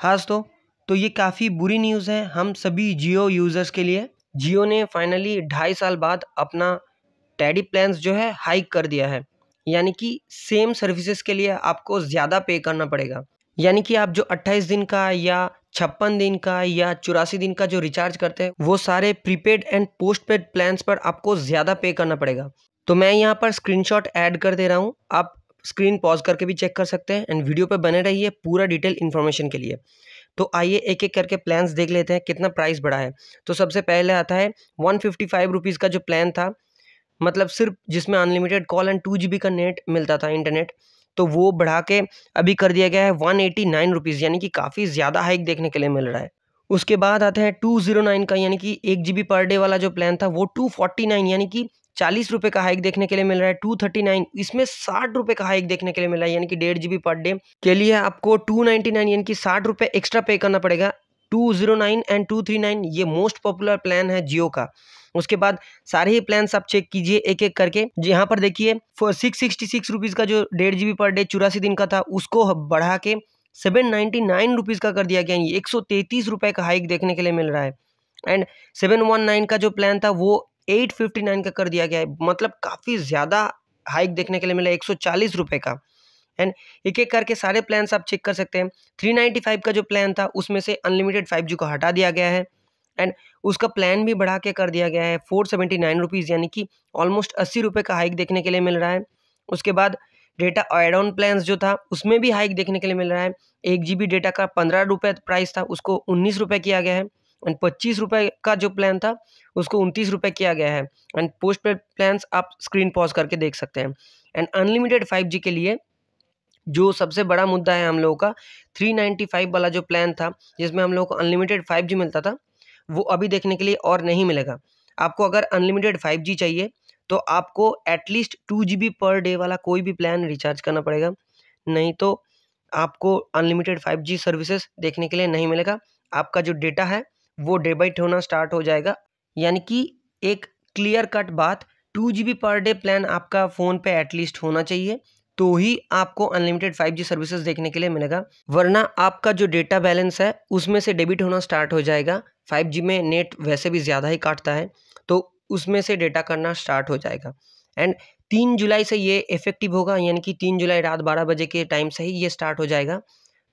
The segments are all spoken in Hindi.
हाँ दोस्तों तो ये काफ़ी बुरी न्यूज़ है हम सभी जियो यूज़र्स के लिए जियो ने फाइनली ढाई साल बाद अपना टैडी प्लान्स जो है हाइक कर दिया है यानी कि सेम सर्विसेज के लिए आपको ज़्यादा पे करना पड़ेगा यानी कि आप जो 28 दिन का या छप्पन दिन का या चौरासी दिन का जो रिचार्ज करते हैं वो सारे prepaid and postpaid plans पर आपको ज़्यादा पे करना पड़ेगा तो मैं यहाँ पर स्क्रीनशॉट ऐड कर दे रहा हूँ आप स्क्रीन पॉज करके भी चेक कर सकते हैं एंड वीडियो पे बने रहिए पूरा डिटेल इन्फॉर्मेशन के लिए तो आइए एक एक करके प्लान्स देख लेते हैं कितना प्राइस बढ़ा है तो सबसे पहले आता है वन फिफ्टी फाइव रुपीज़ का जो प्लान था मतलब सिर्फ जिसमें unlimited call and two G B का नेट मिलता था इंटरनेट तो वो बढ़ा के अभी कर दिया गया है वन एटी नाइन रुपीज़ यानी कि काफ़ी ज़्यादा हाइक देखने के लिए मिल रहा है उसके बाद आता है टू ज़ीरो नाइन का यानी कि एक जी बी पर डे वाला जो प्लान था वो टू फोर्टी नाइन यानी कि चालीस रुपये का हाइक देखने के लिए मिल रहा है टू थर्टी नाइन इसमें साठ रुपये का oh हाइक देखने के लिए मिल रहा है यानी कि डेढ़ जी बी पर डे के लिए आपको टू नाइन्टी नाइन यानी कि साठ रुपये एक्स्ट्रा पे करना पड़ेगा two zero nine and two three nine ये मोस्ट पॉपुलर प्लान है जियो का उसके बाद सारे ही प्लान्स आप चेक कीजिए एक एक करके यहाँ पर देखिए सिक्स सिक्सटी सिक्स रुपीज़ का जो डेढ़ जी बी पर डे चौरासी दिन का था उसको बढ़ा के सेवन नाइन्टी नाइन रुपीज़ का कर दिया गया एक सौ तैंतीस रुपये का हाइक देखने के लिए मिल रहा है एंड सेवन वन नाइन का जो प्लान था वो 859 का कर दिया गया है मतलब काफ़ी ज़्यादा हाइक देखने के लिए मिला एक सौ का एंड एक एक करके सारे प्लान्स आप चेक कर सकते हैं 395 का जो प्लान था उसमें से अनलिमिटेड 5G को हटा दिया गया है एंड उसका प्लान भी बढ़ा के कर दिया गया है फोर सेवेंटी नाइन रुपीज़ यानी कि ऑलमोस्ट अस्सी रुपये का हाइक देखने के लिए मिल रहा है उसके बाद डेटा एड ऑन प्लान्स जो था उसमें भी हाइक देखने के लिए मिल रहा है एक जी बी डेटा का पंद्रह रुपये प्राइस था उसको उन्नीस रुपये किया गया है एंड पच्चीस रुपये का जो प्लान था उसको उनतीस रुपये किया गया है एंड पोस्ट पेड प्लान्स आप स्क्रीन पॉज करके देख सकते हैं एंड अनलिमिटेड फाइव जी के लिए जो सबसे बड़ा मुद्दा है हम लोगों का 395 वाला जो प्लान था जिसमें हम लोगों को अनलिमिटेड 5G मिलता था वो अभी देखने के लिए और नहीं मिलेगा आपको अगर अनलिमिटेड 5G चाहिए तो आपको at least to G per day वाला कोई भी प्लान रिचार्ज करना पड़ेगा नहीं तो आपको अनलिमिटेड 5G सर्विसेज देखने के लिए नहीं मिलेगा आपका जो डेटा है वो डेबिट होना स्टार्ट हो जाएगा यानी कि एक क्लियर कट बात two G per day plan आपका फ़ोन पे एटलीस्ट होना चाहिए तो ही आपको अनलिमिटेड 5G सर्विसेज देखने के लिए मिलेगा वरना आपका जो डेटा बैलेंस है उसमें से डेबिट होना स्टार्ट हो जाएगा 5G में नेट वैसे भी ज़्यादा ही काटता है तो उसमें से डेटा करना स्टार्ट हो जाएगा एंड तीन जुलाई से ये इफेक्टिव होगा यानी कि तीन जुलाई रात बारह बजे के टाइम से ही ये स्टार्ट हो जाएगा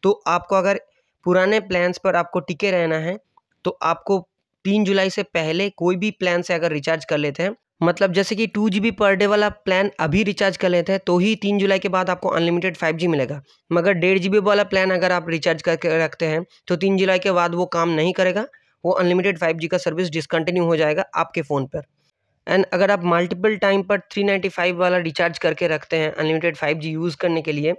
तो आपको अगर पुराने प्लान्स पर आपको टिके रहना है तो आपको तीन जुलाई से पहले कोई भी प्लान से अगर रिचार्ज कर लेते हैं मतलब जैसे कि टू जी पर डे वाला प्लान अभी रिचार्ज कर लेते हैं तो ही तीन जुलाई के बाद आपको अनलिमिटेड फाइव जी मिलेगा मगर डेढ़ जी वाला प्लान अगर आप रिचार्ज करके रखते हैं तो तीन जुलाई के बाद वो काम नहीं करेगा वो अनलिमिटेड फाइव जी का सर्विस डिसकंटिन्यू हो जाएगा आपके फ़ोन पर एंड अगर आप मल्टीपल टाइम पर थ्री नाइन्टी फाइव वाला रिचार्ज करके रखते हैं अनलिमिटेड फाइव जी यूज़ करने के लिए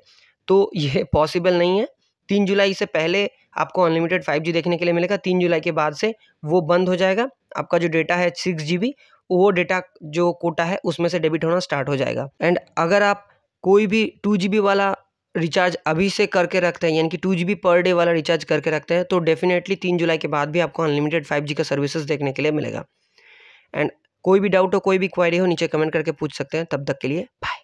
तो यह पॉसिबल नहीं है तीन जुलाई से पहले आपको अनलिमिटेड फाइव जी देखने के लिए मिलेगा तीन जुलाई के बाद से वो बंद हो जाएगा आपका जो डेटा है सिक्स जी बी वो डेटा जो कोटा है उसमें से डेबिट होना स्टार्ट हो जाएगा एंड अगर आप कोई भी टू जी बी वाला रिचार्ज अभी से करके रखते हैं यानी कि two G B per day वाला रिचार्ज करके रखते हैं तो डेफिनेटली तीन जुलाई के बाद भी आपको अनलिमिटेड फाइव जी का सर्विसेज देखने के लिए मिलेगा एंड कोई भी डाउट हो कोई भी क्वारी हो नीचे कमेंट करके पूछ सकते हैं तब तक के लिए बाय